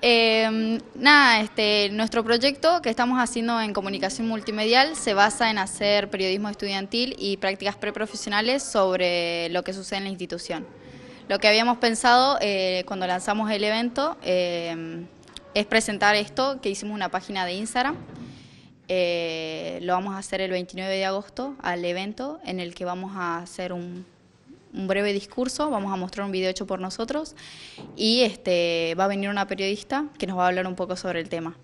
Em, nada, este, nuestro proyecto que estamos haciendo en comunicación multimedial se basa en hacer periodismo estudiantil y prácticas preprofesionales sobre lo que sucede en la institución. Lo que habíamos pensado eh, cuando lanzamos el evento em, es presentar esto, que hicimos una página de Instagram. Eh, lo vamos a hacer el 29 de agosto al evento en el que vamos a hacer un un breve discurso, vamos a mostrar un video hecho por nosotros y este, va a venir una periodista que nos va a hablar un poco sobre el tema.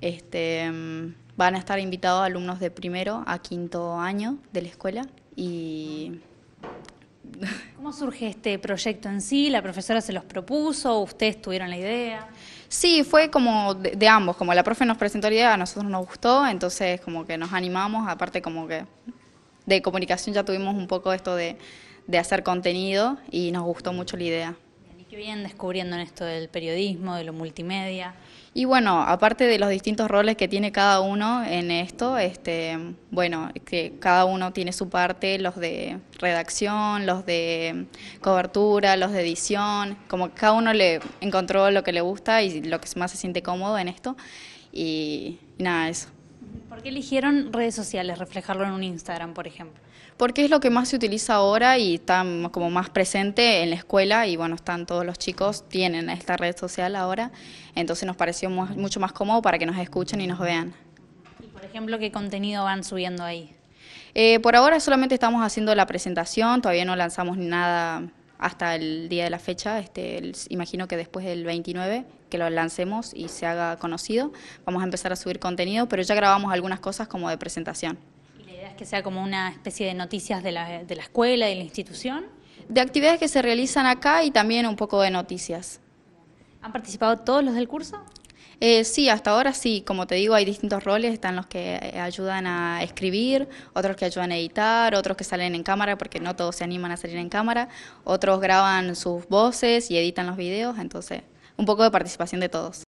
Este, mm, van a estar invitados alumnos de primero a quinto año de la escuela y... ¿Cómo surge este proyecto en sí? ¿La profesora se los propuso? ¿Ustedes tuvieron la idea? Sí, fue como de, de, ambos, como la profe nos presentó la idea, a nosotros nos gustó, entonces como que nos animamos, aparte como que de comunicación ya tuvimos un poco esto de, de hacer contenido y nos gustó mucho la idea. ¿Y qué vienen descubriendo en esto del periodismo, de lo multimedia? Y bueno, aparte de los distintos roles que tiene cada uno en esto, este, bueno, que cada uno tiene su parte, los de redacción, los de cobertura, los de edición, como que cada uno le encontró lo que le gusta y lo que más se siente cómodo en esto. y nada, eso. ¿Por qué eligieron redes sociales, reflejarlo en un Instagram, por ejemplo? Porque es lo que más se utiliza ahora y está como más presente en la escuela y bueno, están todos los chicos, tienen esta red social ahora, entonces nos pareció mucho más cómodo para que nos escuchen y nos vean. Y por ejemplo, ¿qué contenido van subiendo ahí? Eh, por ahora solamente estamos haciendo la presentación, todavía no lanzamos nada hasta el día de la fecha, este, imagino que después del 29, que lo lancemos y se haga conocido, vamos a empezar a subir contenido, pero ya grabamos algunas cosas como de presentación. ¿Y la idea es que sea como una especie de noticias de la, de la escuela, de la institución? De actividades que se realizan acá y también un poco de noticias. ¿Han participado todos los del curso? Eh, sí, hasta ahora sí, como te digo, hay distintos roles, están los que eh, ayudan a escribir, otros que ayudan a editar, otros que salen en cámara, porque no todos se animan a salir en cámara, otros graban sus voces y editan los videos, entonces un poco de participación de todos.